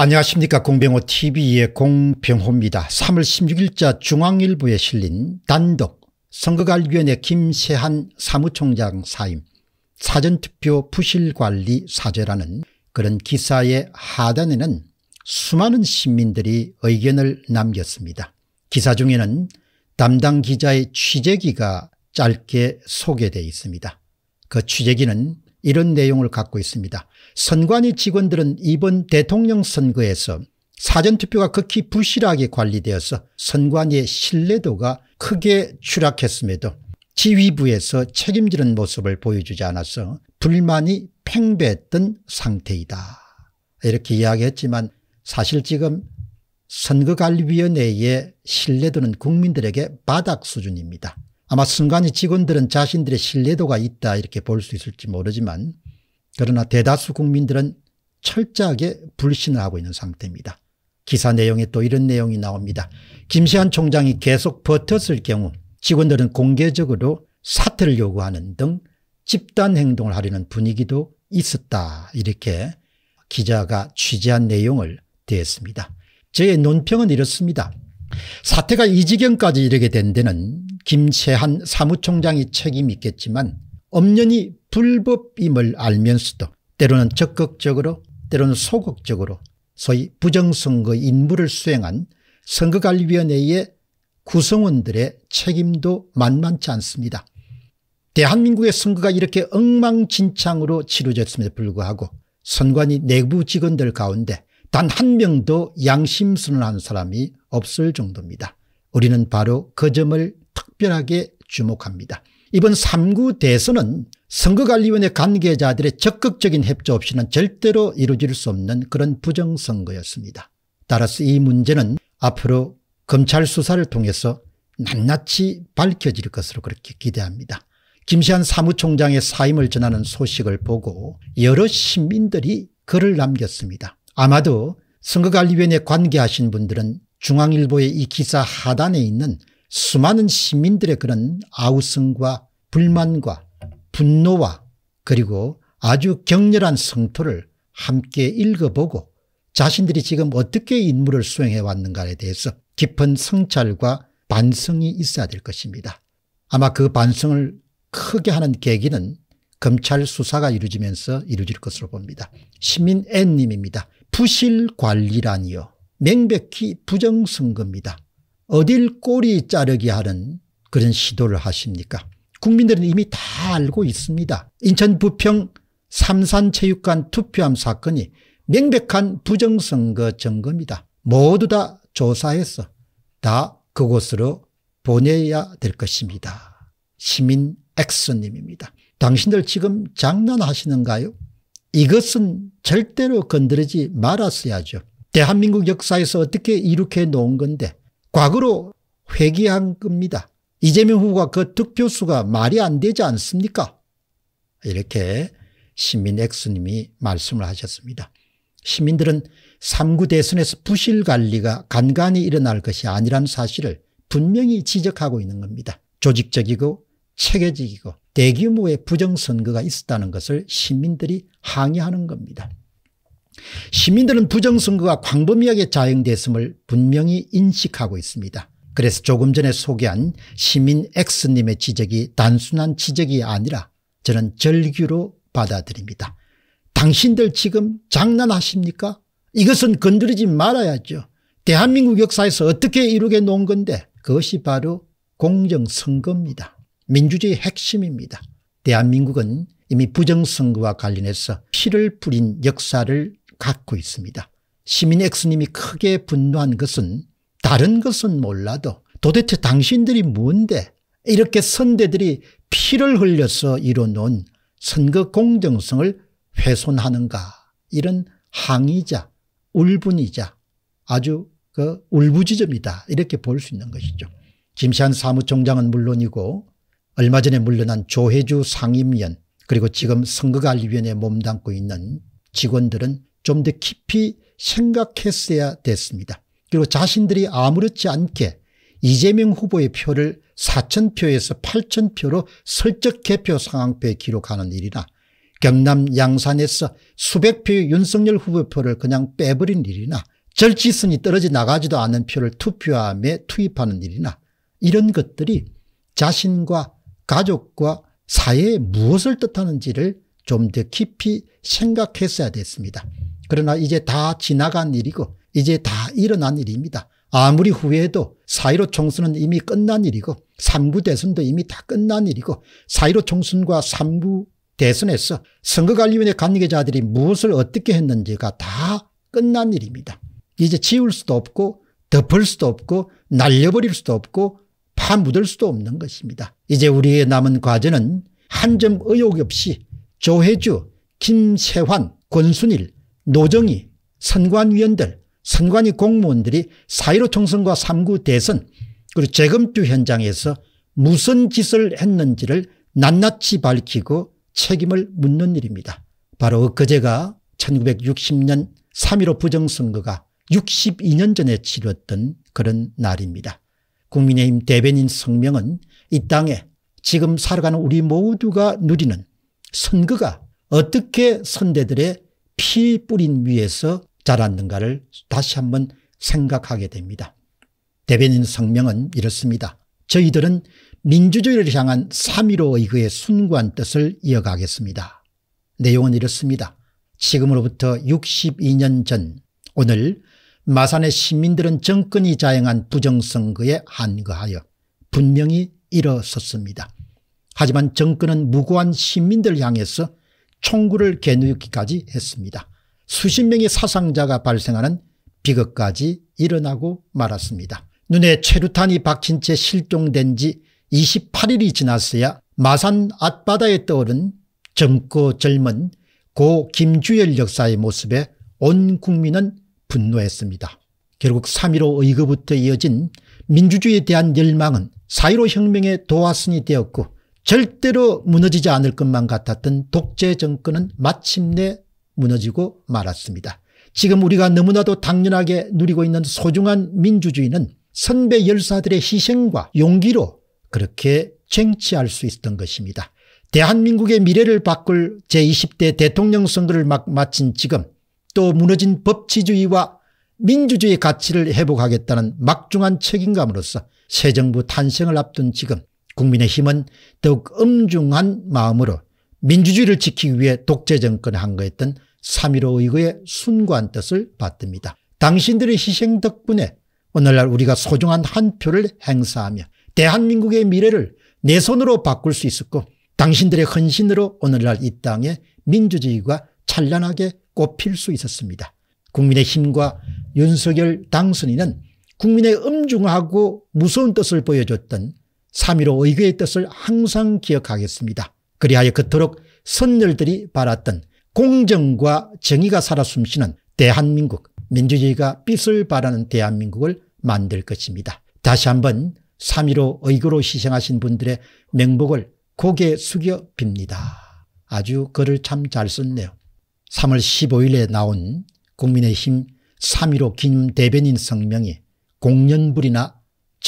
안녕하십니까 공병호TV의 공병호입니다. 3월 16일자 중앙일보에 실린 단독 선거관리위원회 김세한 사무총장 사임 사전투표 부실관리 사죄라는 그런 기사의 하단에는 수많은 시민들이 의견을 남겼습니다. 기사 중에는 담당 기자의 취재기가 짧게 소개되어 있습니다. 그 취재기는 이런 내용을 갖고 있습니다. 선관위 직원들은 이번 대통령 선거에서 사전투표가 극히 부실하게 관리되어서 선관위의 신뢰도가 크게 추락했음에도 지휘부에서 책임지는 모습을 보여주지 않아서 불만이 팽배했던 상태이다. 이렇게 이야기했지만 사실 지금 선거관리위원회의 신뢰도는 국민들에게 바닥 수준입니다. 아마 순간이 직원들은 자신들의 신뢰도가 있다 이렇게 볼 수 있을지 모르지만 그러나 대다수 국민들은 철저하게 불신을 하고 있는 상태입니다. 기사 내용에 또 이런 내용이 나옵니다. 김세한 총장이 계속 버텼을 경우 직원들은 공개적으로 사퇴를 요구하는 등 집단 행동을 하려는 분위기도 있었다 이렇게 기자가 취재한 내용을 대했습니다. 저의 논평은 이렇습니다. 사태가 이 지경까지 이르게 된 데는 김세한 사무총장이 책임이 있겠지만 엄연히 불법임을 알면서도 때로는 적극적으로 때로는 소극적으로 소위 부정선거 임무를 수행한 선거관리위원회의 구성원들의 책임도 만만치 않습니다. 대한민국의 선거가 이렇게 엉망진창으로 치루졌음에도 불구하고 선관위 내부 직원들 가운데 단 한 명도 양심선언한 사람이 없을 정도입니다. 우리는 바로 그 점을 특별하게 주목합니다. 이번 3구 대선은 선거관리위원회 관계자들의 적극적인 협조 없이는 절대로 이루어질 수 없는 그런 부정선거였습니다. 따라서 이 문제는 앞으로 검찰 수사를 통해서 낱낱이 밝혀질 것으로 그렇게 기대합니다. 김시한 사무총장의 사임을 전하는 소식을 보고 여러 시민들이 글을 남겼습니다. 아마도 선거관리위원회 관계하신 분들은 중앙일보의 이 기사 하단에 있는 수많은 시민들의 그런 아우성과 불만과 분노와 그리고 아주 격렬한 성토를 함께 읽어보고 자신들이 지금 어떻게 임무를 수행해 왔는가에 대해서 깊은 성찰과 반성이 있어야 될 것입니다. 아마 그 반성을 크게 하는 계기는 검찰 수사가 이루어지면서 이루어질 것으로 봅니다. 시민 N님입니다. 부실 관리라니요. 명백히 부정선거입니다. 어딜 꼬리 자르기 하는 그런 시도를 하십니까? 국민들은 이미 다 알고 있습니다. 인천 부평 삼산체육관 투표함 사건이 명백한 부정선거 증거입니다. 모두 다 조사해서 다 그곳으로 보내야 될 것입니다. 시민 X님입니다. 당신들 지금 장난하시는가요? 이것은 절대로 건드리지 말았어야죠. 대한민국 역사에서 어떻게 이렇게 놓은 건데 과거로 회귀한 겁니다. 이재명 후보가 그 득표수가 말이 안 되지 않습니까? 이렇게 시민 X님이 말씀을 하셨습니다. 시민들은 3구 대선에서 부실관리가 간간히 일어날 것이 아니라는 사실을 분명히 지적하고 있는 겁니다. 조직적이고 체계적이고 대규모의 부정선거가 있었다는 것을 시민들이 항의하는 겁니다. 시민들은 부정선거가 광범위하게 자행됐음을 분명히 인식하고 있습니다. 그래서 조금 전에 소개한 시민 X님의 지적이 단순한 지적이 아니라 저는 절규로 받아들입니다. 당신들 지금 장난하십니까? 이것은 건드리지 말아야죠. 대한민국 역사에서 어떻게 이루게 놓은 건데 그것이 바로 공정선거입니다. 민주주의 핵심입니다. 대한민국은 이미 부정선거와 관련해서 피를 뿌린 역사를 갖고 있습니다. 시민 X님이 크게 분노한 것은 다른 것은 몰라도 도대체 당신들이 뭔데 이렇게 선대들이 피를 흘려서 이뤄놓은 선거 공정성을 훼손하는가 이런 항의자 울분이자 아주 그 울부짖음이다 이렇게 볼 수 있는 것이죠. 김시한 사무총장은 물론이고 얼마 전에 물러난 조혜주 상임위원 그리고 지금 선거관리위원회에 몸담고 있는 직원들은 좀더 깊이 생각했어야 됐습니다. 그리고 자신들이 아무렇지 않게 이재명 후보의 표를 4천표에서 8천표로 설적 개표 상황표에 기록하는 일이나 경남 양산에서 수백 표의 윤석열 후보 표를 그냥 빼버린 일이나 절지선이 떨어져 나가지도 않은 표를 투표함에 투입하는 일이나 이런 것들이 자신과 가족과 사회에 무엇을 뜻하는지를 좀 더 깊이 생각했어야 됐습니다. 그러나 이제 다 지나간 일이고 이제 다 일어난 일입니다. 아무리 후회해도 사이로 총선은 이미 끝난 일이고 3부 대선도 이미 다 끝난 일이고 사이로 총선과 3부 대선에서 선거관리위원회 관계자들이 무엇을 어떻게 했는지가 다 끝난 일입니다. 이제 지울 수도 없고 덮을 수도 없고 날려버릴 수도 없고 파묻을 수도 없는 것입니다. 이제 우리의 남은 과제는 한 점 의욕 없이 조혜주, 김세환, 권순일, 노정이, 선관위원들, 선관위 공무원들이 사1로 총선과 3구 대선 그리고 재검투 현장에서 무슨 짓을 했는지를 낱낱이 밝히고 책임을 묻는 일입니다. 바로 그제가 1960년 3.15 부정선거가 62년 전에 치렀던 그런 날입니다. 국민의힘 대변인 성명은 이 땅에 지금 살아가는 우리 모두가 누리는 선거가 어떻게 선대들의 피 뿌린 위에서 자랐는가를 다시 한번 생각하게 됩니다. 대변인 성명은 이렇습니다. 저희들은 민주주의를 향한 3.15의 순고한 뜻을 이어가겠습니다. 내용은 이렇습니다. 지금으로부터 62년 전 오늘 마산의 시민들은 정권이 자행한 부정선거에 한거하여 분명히 일어섰습니다. 하지만 정권은 무고한 시민들 향해서 총구를 개누기까지 했습니다. 수십 명의 사상자가 발생하는 비극까지 일어나고 말았습니다. 눈에 최루탄이 박힌 채 실종된 지 28일이 지났어야 마산 앞바다에 떠오른 젊고 젊은 고 김주열 역사의 모습에 온 국민은 분노했습니다. 결국 3.15 의거부터 이어진 민주주의에 대한 열망은 4.15 혁명의 도화선이 되었고 절대로 무너지지 않을 것만 같았던 독재 정권은 마침내 무너지고 말았습니다. 지금 우리가 너무나도 당연하게 누리고 있는 소중한 민주주의는 선배 열사들의 희생과 용기로 그렇게 쟁취할 수 있었던 것입니다. 대한민국의 미래를 바꿀 제20대 대통령 선거를 막 마친 지금 또 무너진 법치주의와 민주주의 가치를 회복하겠다는 막중한 책임감으로서 새 정부 탄생을 앞둔 지금 국민의힘은 더욱 엄중한 마음으로 민주주의를 지키기 위해 독재 정권을 한 거였던 3.15 의거의 순고한 뜻을 받듭니다. 당신들의 희생 덕분에 오늘날 우리가 소중한 한 표를 행사하며 대한민국의 미래를 내 손으로 바꿀 수 있었고 당신들의 헌신으로 오늘날 이 땅에 민주주의가 찬란하게 꽃필 수 있었습니다. 국민의힘과 윤석열 당선인은 국민의 엄중하고 무서운 뜻을 보여줬던 3.15 의교의 뜻을 항상 기억하겠습니다. 그리하여 그토록 선열들이 바랐던 공정과 정의가 살아 숨쉬는 대한민국 민주주의가 빛을 발하는 대한민국을 만들 것입니다. 다시 한번 3.15 의교로 희생하신 분들의 명복을 고개 숙여 빕니다. 아주 글을 참 잘 썼네요. 3월 15일에 나온 국민의힘 3.15 기념 대변인 성명이 공연불이나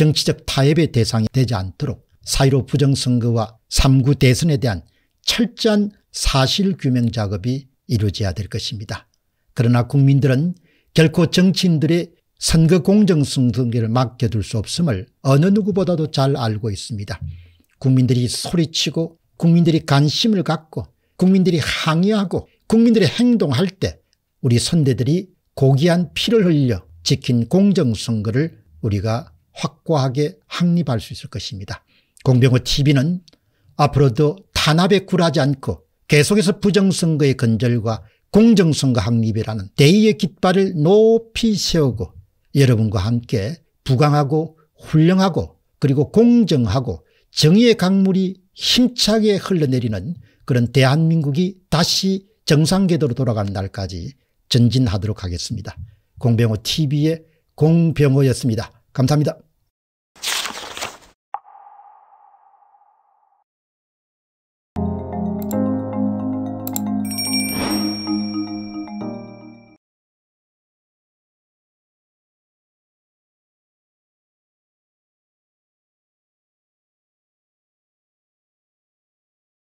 정치적 타협의 대상이 되지 않도록 사1로 부정선거와 3구 대선에 대한 철저한 사실규명 작업이 이루어져야 될 것입니다. 그러나 국민들은 결코 정치인들의 선거 공정성 등기를 맡겨둘 수 없음을 어느 누구보다도 잘 알고 있습니다. 국민들이 소리치고 국민들이 관심을 갖고 국민들이 항의하고 국민들이 행동할 때 우리 선대들이 고귀한 피를 흘려 지킨 공정선거를 우리가 확고하게 확립할 수 있을 것입니다. 공병호 TV는 앞으로도 탄압에 굴하지 않고 계속해서 부정선거의 근절과 공정선거 확립이라는 대의의 깃발을 높이 세우고 여러분과 함께 부강하고 훌륭하고 그리고 공정하고 정의의 강물이 힘차게 흘러내리는 그런 대한민국이 다시 정상궤도로 돌아가는 날까지 전진하도록 하겠습니다. 공병호 TV의 공병호였습니다. 감사합니다.